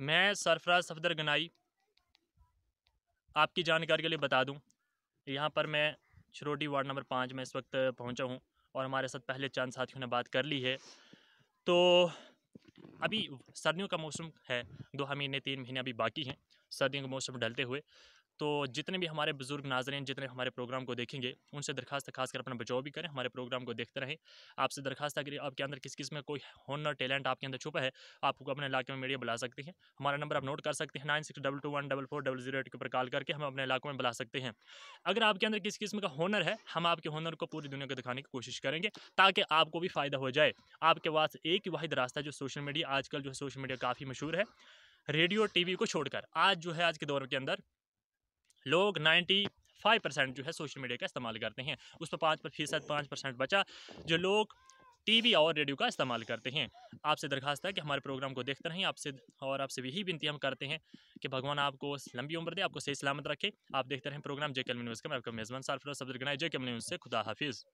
मैं सरफराज सफदर गनाई आपकी जानकारी के लिए बता दूं यहाँ पर मैं छरोटी वार्ड नंबर पाँच में इस वक्त पहुँचा हूँ और हमारे साथ पहले चांद साथियों ने बात कर ली है तो अभी सर्दियों का मौसम है दो महीने तीन महीने अभी बाकी हैं सर्दियों का मौसम ढलते हुए तो जितने भी हमारे बुज़ुर्ग नाजरन जितने हमारे प्रोग्राम को देखेंगे उनसे दरखास्त खासकर अपना बचाव भी करें हमारे प्रोग्राम को देखते रहें आपसे दरखास्त अगर आपके अंदर किस किस में कोई हुनर टैलेंट आपके अंदर छुपा है आपको अपने इलाके में मीडिया बुला सकते हैं हमारा नंबर आप नोट कर सकते हैं nine six double two one double four double zero eight के ऊपर कॉल करके हम अपने इलाकों में बुला सकते हैं अगर आपके अंदर किस किस्म का हुनर है हम आपके हुनर को पूरी दुनिया को दिखाने की कोशिश करेंगे ताकि आपको भी फ़ायदा हो जाए आपके पास एक ही वाहिद रास्ता जो सोशल मीडिया आजकल जो है सोशल मीडिया काफ़ी मशहूर है रेडियो टीवी को छोड़कर आज जो है आज के दौर के अंदर लोग नाइन्टी फाइव परसेंट जो है सोशल मीडिया का इस्तेमाल करते हैं उस तो पर पाँच फीसद पाँच परसेंट बचा जो लोग टीवी और रेडियो का इस्तेमाल करते हैं आपसे दरखास्त है कि हमारे प्रोग्राम को देखते रहें आपसे और आपसे यही विनती हम करते हैं कि भगवान आपको लंबी उम्र दे आपको सही सलामत रखे आप देखते रहें प्रोग्राम जे कैल न्यूज़ का मैं आपका मेज़बान सार्फर सब्दर गनाई जे कैल न्यूज़ से खुदा हाफिज़